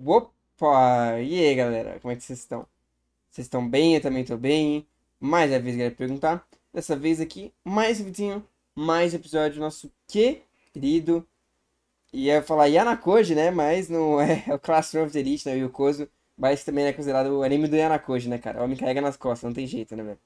Opa! E aí, galera? Como é que vocês estão? Vocês estão bem? Eu também estou bem. Mais uma vez, galera, perguntar. Dessa vez aqui, mais um mais episódio do nosso querido... Ia falar Yanakoji, né? Mas não é, o Classroom of the Elite, né? E o Kozo. Mas também é considerado o anime do Yanakoji, né, cara? O homem carrega nas costas, não tem jeito, né, velho?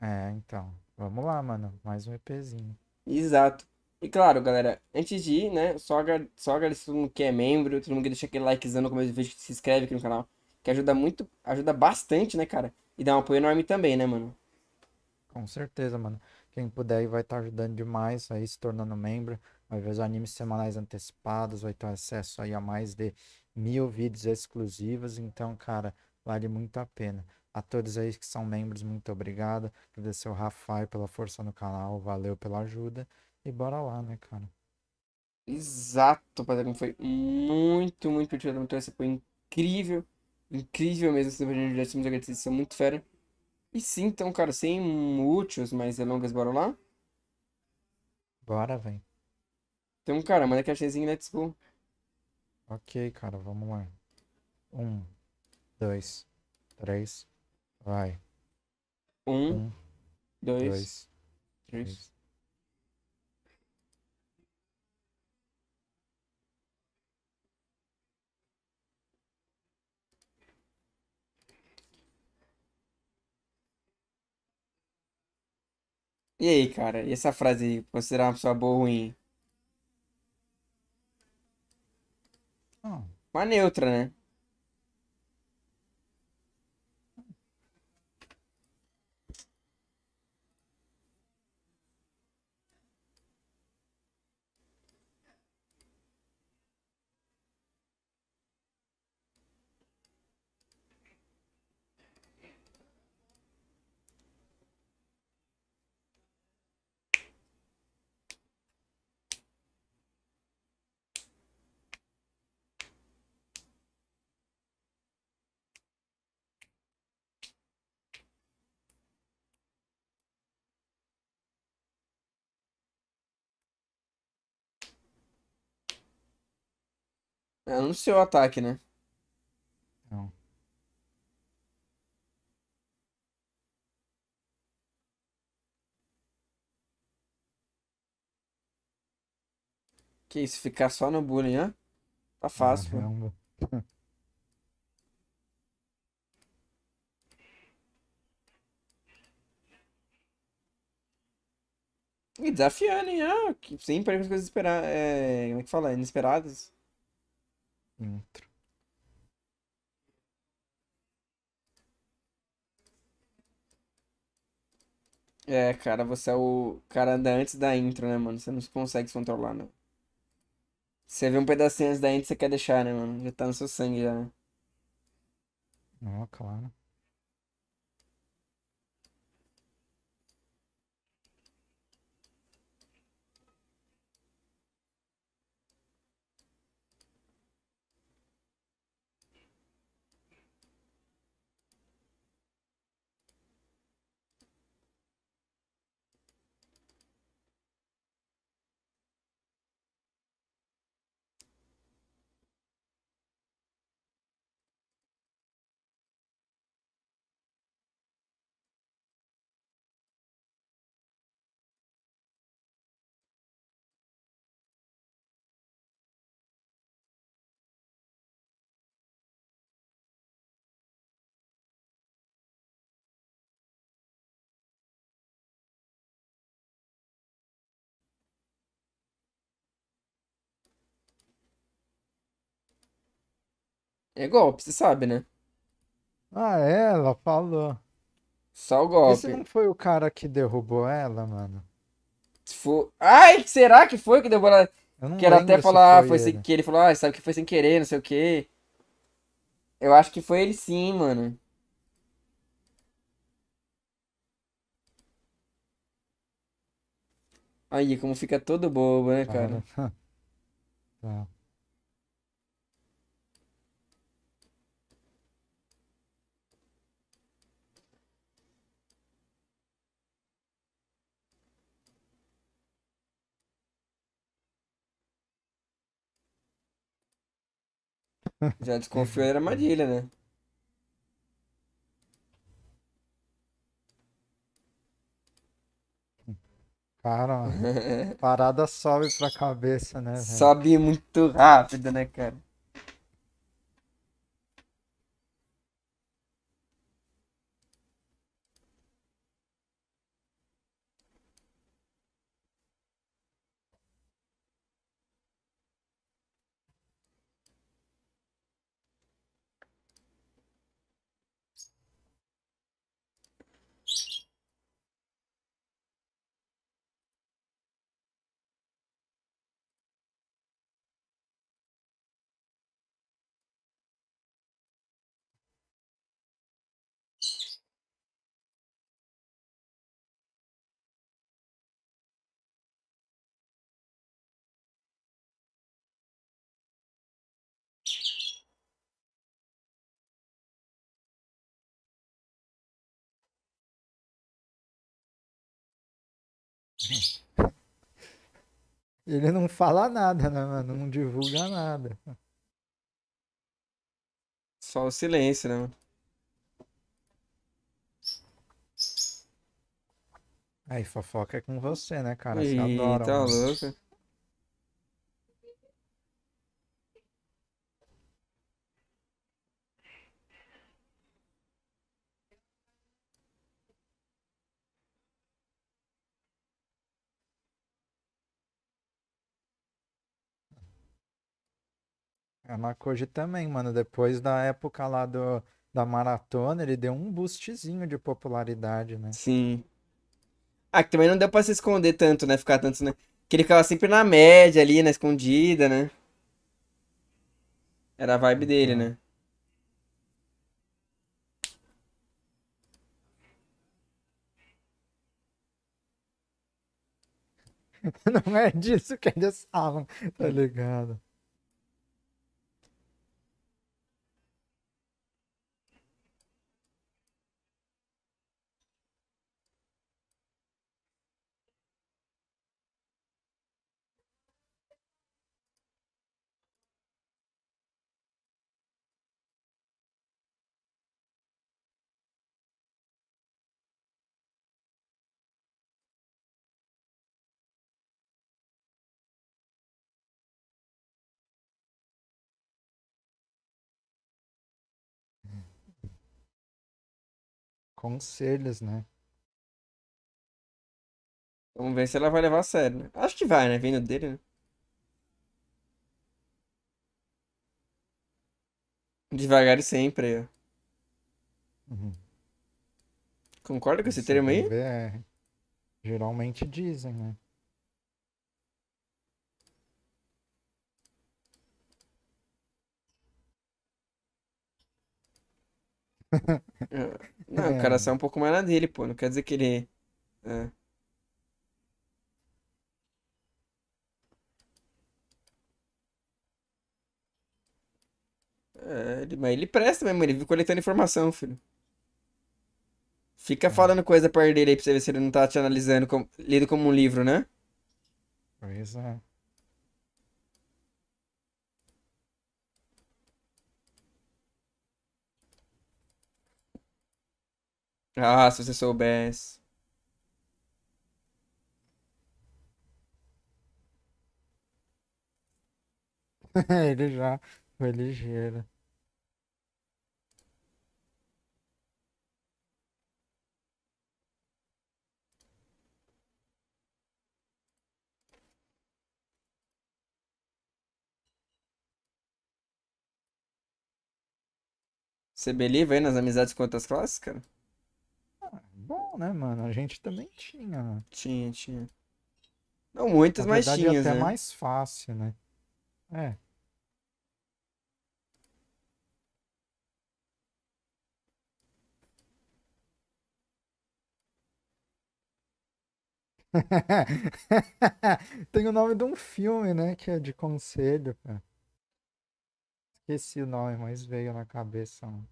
É, então. Vamos lá, mano. Mais um EPzinho. Exato. E claro, galera, antes de ir, né, só, só agradecer todo mundo que é membro, todo mundo que deixa aquele likezão no começo do vídeo, que se inscreve aqui no canal, que ajuda muito, ajuda bastante, né, cara? E dá um apoio enorme também, né, mano? Com certeza, mano. Quem puder aí vai estar tá ajudando demais aí, se tornando membro, vai ver os animes semanais antecipados, vai ter acesso aí a mais de mil vídeos exclusivos, então, cara, vale muito a pena. A todos aí que são membros, muito obrigado. Agradecer o Rafael pela força no canal, valeu pela ajuda. E bora lá, né, cara? Exato, Patagônia foi muito, muito útil. Muito essa foi incrível. Incrível mesmo essa oportunidade de são muito fera. E sim, então, cara, sem úteis, mas delongas, bora lá? Bora, vem. Então, cara, manda cachezinho, let's go. Ok, cara, vamos lá. Um, dois, três, vai. Um, um dois, dois, três. três. E aí, cara? E essa frase aí? Considerar uma pessoa boa ou ruim? Uma neutra, né? É, o ataque, né? Não. Que isso, ficar só no bullying, hã? Tá ah, fácil, Caramba. E desafiando, hein? Ah, sempre as coisas esperar, é, como é que fala? Inesperadas intro. É, cara, você é o cara da antes da intro, né, mano? Você não consegue se controlar, não Você vê um pedacinho antes da intro, você quer deixar, né, mano? Já tá no seu sangue, já, né? Não, claro. É golpe, você sabe, né? Ah, é? ela falou. Só o golpe. Esse não foi o cara que derrubou ela, mano? For... Ai, será que foi que derrubou ela? que era até falar, ah, foi, foi sem que ele falou, ah, sabe que foi sem querer, não sei o quê. Eu acho que foi ele sim, mano. Aí, como fica todo bobo, né, cara? Tá. tá. Já desconfiou, era armadilha, né? Cara, parada sobe pra cabeça, né? Véio? Sobe muito rápido, né, cara? Ele não fala nada, né, mano? Não divulga nada. Só o silêncio, né, mano? Aí fofoca é com você, né, cara? Você Ih, adora. Tá mano. louco. É Makoji também, mano. Depois da época lá do, da maratona, ele deu um boostzinho de popularidade, né? Sim. Ah, que também não deu pra se esconder tanto, né? Ficar tanto, né? Que ele ficava sempre na média ali, na escondida, né? Era a vibe uhum. dele, né? Não é disso que eles falam, tá ligado? Conselhos, né? Vamos ver se ela vai levar a sério, né? Acho que vai, né? Vindo dele, né? Devagar e sempre, ó. Uhum. Concorda com esse, esse termo aí? É... Geralmente dizem, né? Ah. Não, é. o cara sai um pouco mais na dele, pô. Não quer dizer que ele. É. É, ele, mas ele presta mesmo, ele vive coletando informação, filho. Fica é. falando coisa perto dele aí pra você ver se ele não tá te analisando, como, lido como um livro, né? Pois é. Ah, se você soubesse. Ele já foi ligeiro. Você believe aí nas amizades com outras classes, cara? né, mano? A gente também tinha, Tinha, tinha. Não muitas, mas é tinha. até né? mais fácil, né? É. Tem o nome de um filme, né? Que é de conselho, cara. Esqueci o nome, mas veio na cabeça. Mano.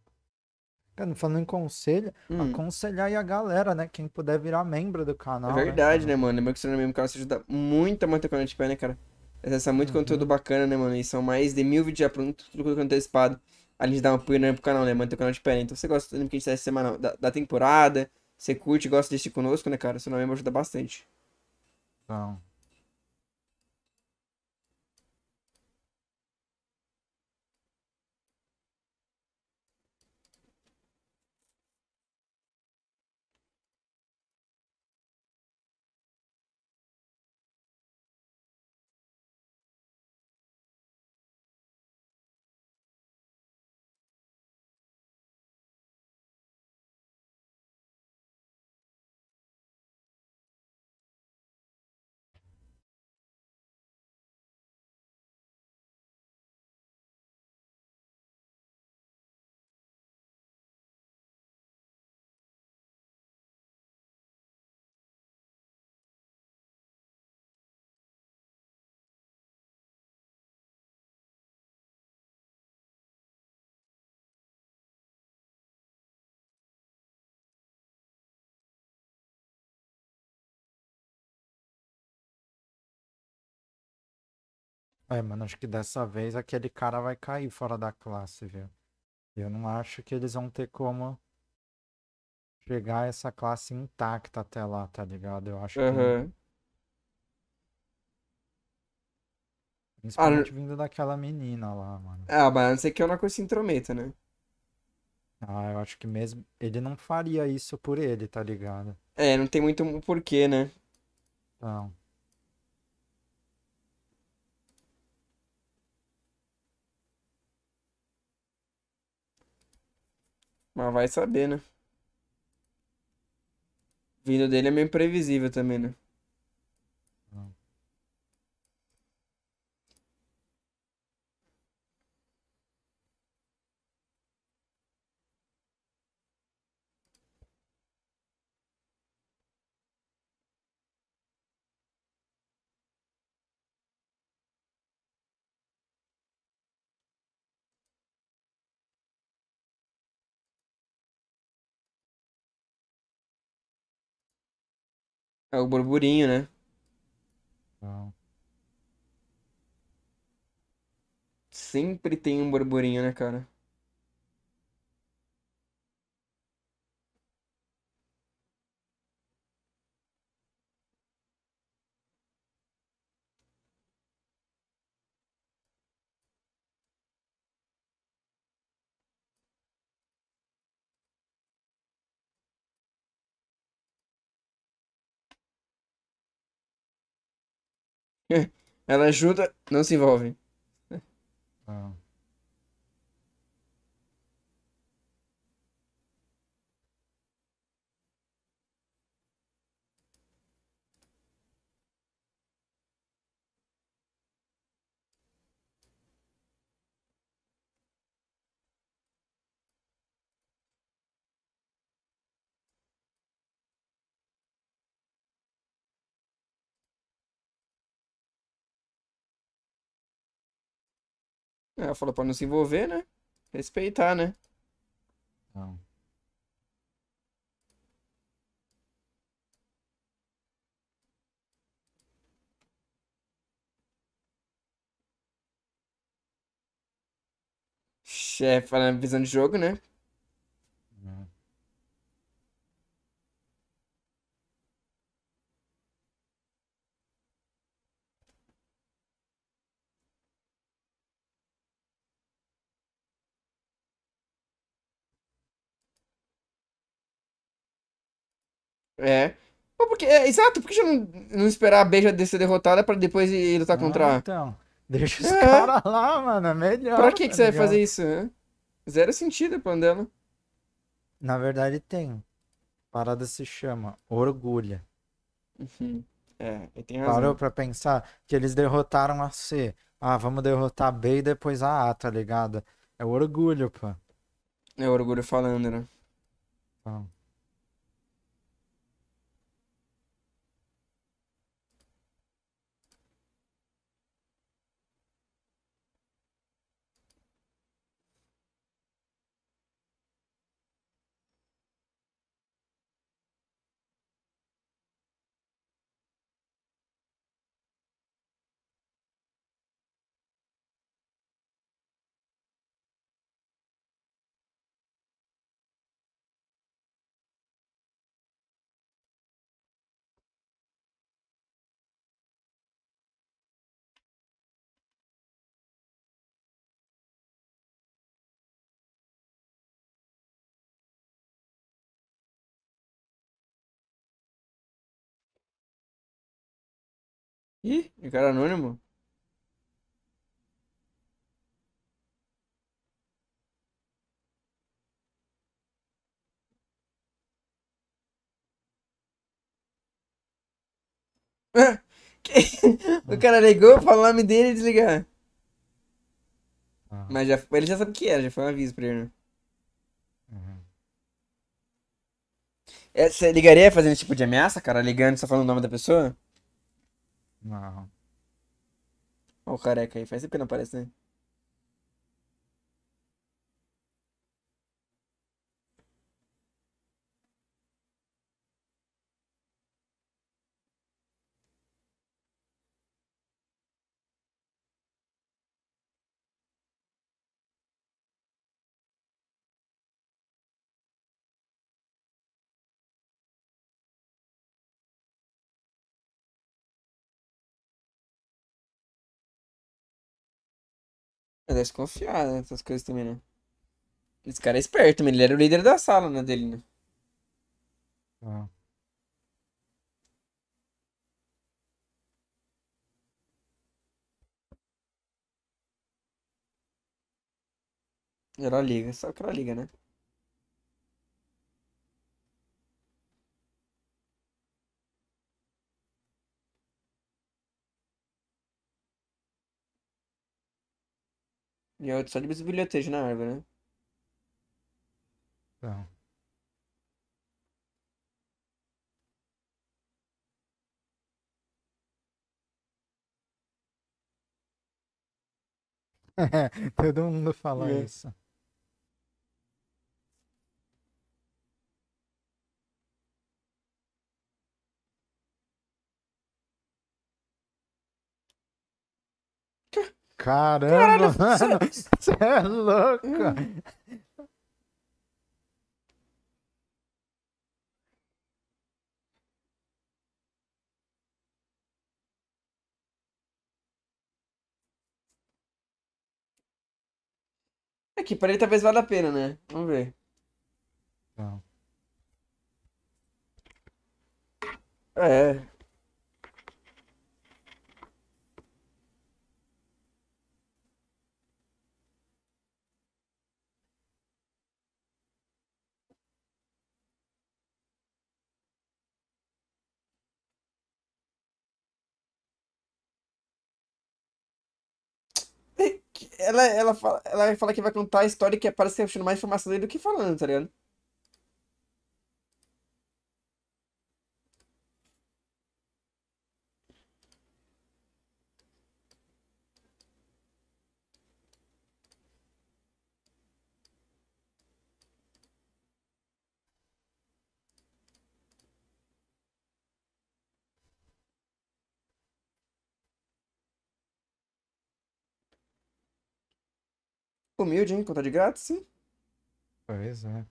Cara, falando em conselho, hum. aconselhar aí a galera, né? Quem puder virar membro do canal. É né? verdade, né, né mano? que você é membro do canal, você ajuda muito a manter o canal de pé, né, cara? Acessar muito uhum. conteúdo bacana, né, mano? E são mais de mil vídeos já prontos, tudo quanto antecipado. A gente dá um apoio né, pro canal, né? Manter o canal de pé, né? Então, você gosta do que a gente tá semana da, da temporada, você curte gosta gosta desse conosco, né, cara? Seu nome ajuda bastante. Então, É, mano, acho que dessa vez aquele cara vai cair fora da classe, viu? Eu não acho que eles vão ter como chegar essa classe intacta até lá, tá ligado? Eu acho uhum. que. Ah, principalmente vindo daquela menina lá, mano. É mas a não é que o Naku se intrometa, né? Ah, eu acho que mesmo. Ele não faria isso por ele, tá ligado? É, não tem muito porquê, né? Não. Mas vai saber, né? Vindo dele é meio imprevisível também, né? É o burburinho, né? Não. Sempre tem um burburinho, né, cara? Ela ajuda, não se envolve. Ah. Ela falou pra não se envolver, né? Respeitar, né? Não. Chefe, falando é visão de jogo, né? É. Porque, é, exato, por que não, não esperar a Beija de ser derrotada pra depois ir lutar contra. então, deixa os é. caras lá, mano, é melhor. Pra que, que você vai tá fazer isso? Né? Zero sentido, Pandela. Na verdade, tem. A parada se chama Orgulha. Uhum. É, tem razão. Parou pra pensar que eles derrotaram a C. Ah, vamos derrotar a B e depois a A, tá ligado? É o orgulho, pô. É o orgulho falando, né? Então. Ih, cara anônimo. o cara ligou, falou o nome dele e desligar. Ah. Mas já, ele já sabe o que era, já foi um aviso pra ele, né? Uhum. É, você ligaria fazendo esse tipo de ameaça, cara? Ligando e só falando o nome da pessoa? Não. Ó, o careca aí, faz tempo que não aparece, né? É desconfiar nessas né, coisas também, né? Esse cara é esperto, mas ele era o líder da sala, né, dele, né? Ah. Era a liga, só que era a liga, né? E é só de bilhetejo na árvore, né? então Todo mundo fala é. isso. Caramba, Caralho, você é louca! Hum. Aqui para ele talvez valha a pena, né? Vamos ver. Não. É. ela, ela, fala, ela fala que vai contar a história que parece que é achando mais informação dele do que falando, tá ligado? Humilde, hein? Conta então tá de grátis. Pois é.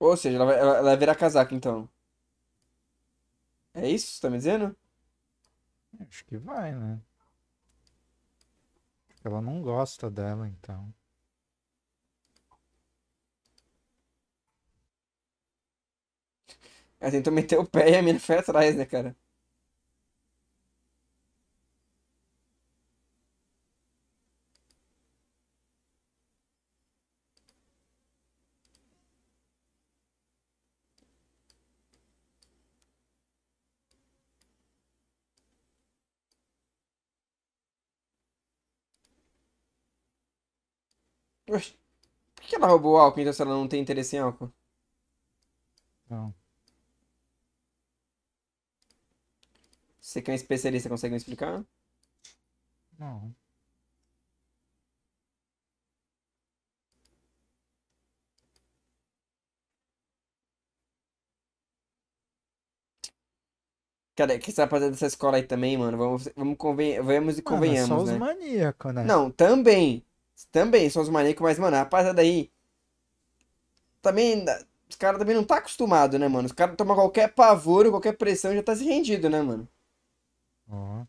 Ou seja, ela vai, ela, ela vai virar casaca, então. É isso que você tá me dizendo? Acho que vai, né? Ela não gosta dela, então. Ela tentou meter o pé e a mina foi atrás, né, cara? Por que ela roubou o álcool então se ela não tem interesse em álcool? Não. Você que é um especialista, consegue me explicar? Não. Cara, que essa rapaziada é dessa escola aí também, mano, vamos, vamos, conven vamos e é convenhamos, mano, só os né? maníacos, né? Não, também também são os maníacos, mas, mano, rapaziada aí. Também. Os caras também não tá acostumado, né, mano? Os caras tomam qualquer pavor, qualquer pressão já tá se rendido, né, mano? Uhum.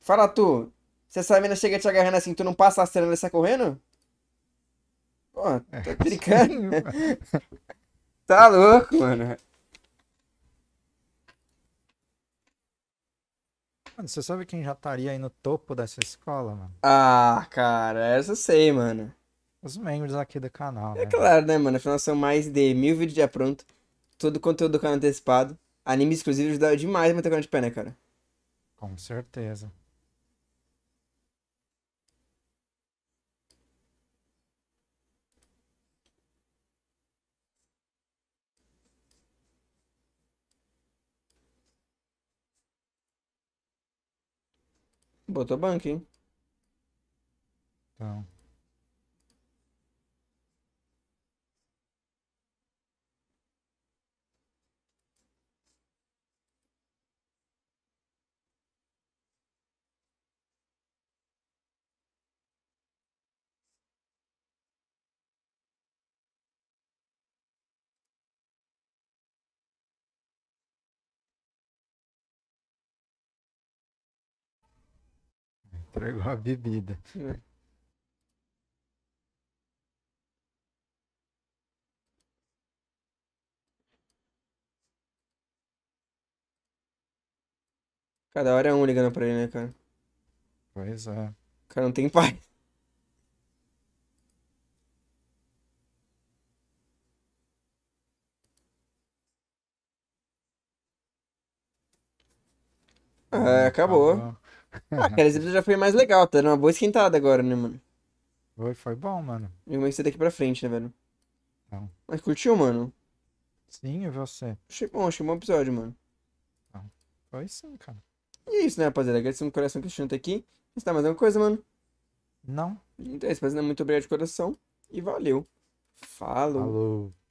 Fala tu, se essa mina chega te agarrando assim, tu não passa a cena e sai correndo? Pô, tá brincando? tá louco, mano. Mano, você sabe quem já estaria aí no topo dessa escola, mano? Ah, cara, essa eu sei, mano. Os membros aqui do canal. É né? claro, né, mano? Afinal, são mais de mil vídeos já pronto. Todo o conteúdo do canal antecipado. Anime exclusivo ajuda demais a ter o canal de pé, né, cara? Com certeza. Botou banco, hein? Então. Entregou a bebida. Cada hora é um ligando pra ele, né, cara? Pois é. cara não tem pai. Ah, acabou. acabou. Ah, aquela exibição já foi mais legal, tá dando uma boa esquentada agora, né, mano? Foi, foi bom, mano. E como que daqui pra frente, né, velho? Não. Mas curtiu, mano? Sim, e você? Achei bom, achei um bom episódio, mano. Então, foi sim, cara. E é isso, né, rapaziada? agradeço no coração que tá aqui. Você tá mais alguma coisa, mano? Não. Então é isso, rapaziada. Muito obrigado de coração. E valeu. Falou. Falou.